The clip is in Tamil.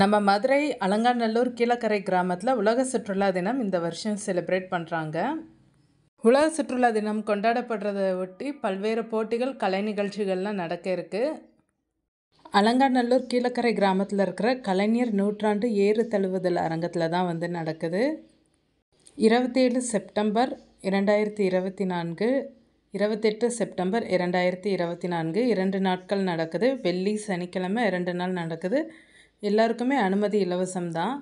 நம்ம மதுரை அலங்காநல்லூர் கீழக்கரை கிராமத்தில் உலக சுற்றுலா தினம் இந்த வருஷம் செலிப்ரேட் பண்ணுறாங்க உலக சுற்றுலா தினம் கொண்டாடப்படுறதை ஒட்டி பல்வேறு போட்டிகள் கலை நிகழ்ச்சிகள்லாம் நடக்க இருக்குது அலங்காநல்லூர் கீழக்கரை கிராமத்தில் இருக்கிற கலைஞர் நூற்றாண்டு ஏறு தழுவுதல் அரங்கத்தில் தான் வந்து நடக்குது இருபத்தி ஏழு செப்டம்பர் இரண்டாயிரத்தி இருபத்தி நான்கு இருபத்தெட்டு செப்டம்பர் இரண்டாயிரத்தி இருபத்தி நான்கு இரண்டு நாட்கள் நடக்குது வெள்ளி சனிக்கிழமை இரண்டு நாள் நடக்குது எல்லோருக்குமே அனுமதி இலவசம் தான்